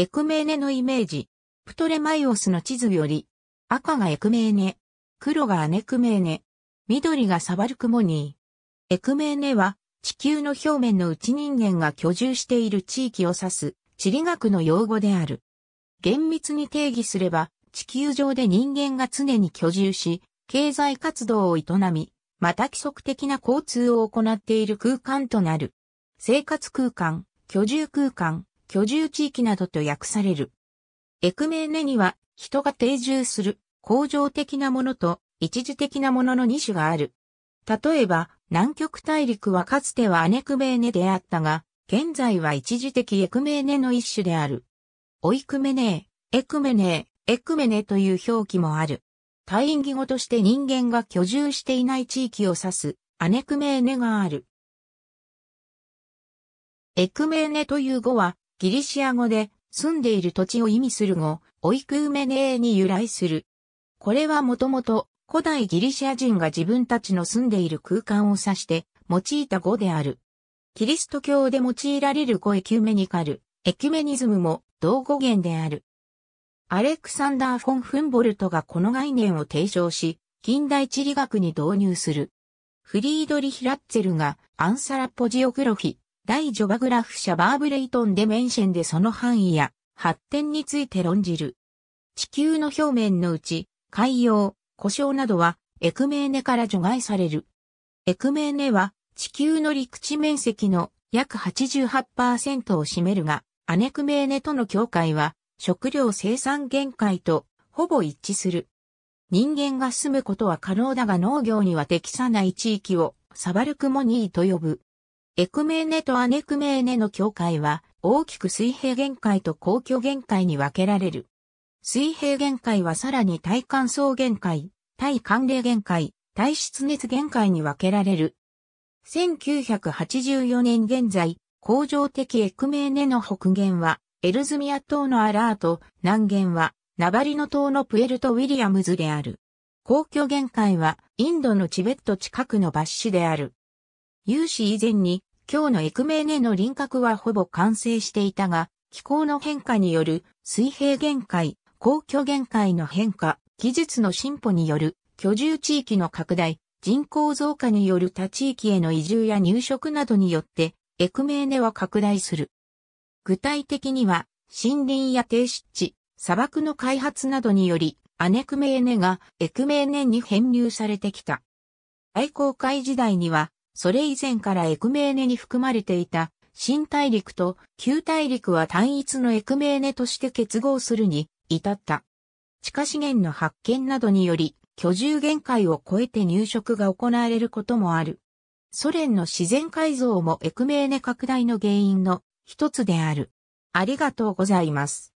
エクメーネのイメージ。プトレマイオスの地図より、赤がエクメーネ、黒がアネクメーネ、緑がサバルクモニー。エクメーネは、地球の表面の内人間が居住している地域を指す、地理学の用語である。厳密に定義すれば、地球上で人間が常に居住し、経済活動を営み、また規則的な交通を行っている空間となる。生活空間、居住空間、居住地域などと訳される。エクメーネには、人が定住する、恒常的なものと、一時的なものの2種がある。例えば、南極大陸はかつてはアネクメーネであったが、現在は一時的エクメーネの一種である。オイクメネー、エクメネー、エクメネという表記もある。退院義語として人間が居住していない地域を指す、アネクメーネがある。エクメーネという語は、ギリシア語で住んでいる土地を意味する語、オイクーメネーに由来する。これはもともと古代ギリシア人が自分たちの住んでいる空間を指して用いた語である。キリスト教で用いられる語エキュメニカル、エキュメニズムも同語源である。アレクサンダー・フォン・フンボルトがこの概念を提唱し、近代地理学に導入する。フリードリヒ・ラッツェルがアンサラポジオグロフィ、大ジョバグラフ社バーブレイトンでメンシェンでその範囲や発展について論じる。地球の表面のうち、海洋、故障などは、エクメーネから除外される。エクメーネは、地球の陸地面積の約88%を占めるが、アネクメーネとの境界は、食料生産限界とほぼ一致する。人間が住むことは可能だが農業には適さない地域をサバルクモニーと呼ぶ。エクメーネとアネクメーネの境界は大きく水平限界と公共限界に分けられる。水平限界はさらに対乾燥限界、対寒冷限界、対湿熱限界に分けられる。1984年現在、工場的エクメーネの北限はエルズミア島のアラート、南限はナバリノ島のプエルト・ウィリアムズである。公共限界はインドのチベット近くのバッシュである。有志以前に、今日のエクメーネの輪郭はほぼ完成していたが、気候の変化による水平限界、公共限界の変化、技術の進歩による居住地域の拡大、人口増加による他地域への移住や入植などによって、エクメーネは拡大する。具体的には、森林や低湿地、砂漠の開発などにより、アネクメーネがエクメーネに編入されてきた。愛好会時代には、それ以前からエクメーネに含まれていた新大陸と旧大陸は単一のエクメーネとして結合するに至った。地下資源の発見などにより居住限界を超えて入植が行われることもある。ソ連の自然改造もエクメーネ拡大の原因の一つである。ありがとうございます。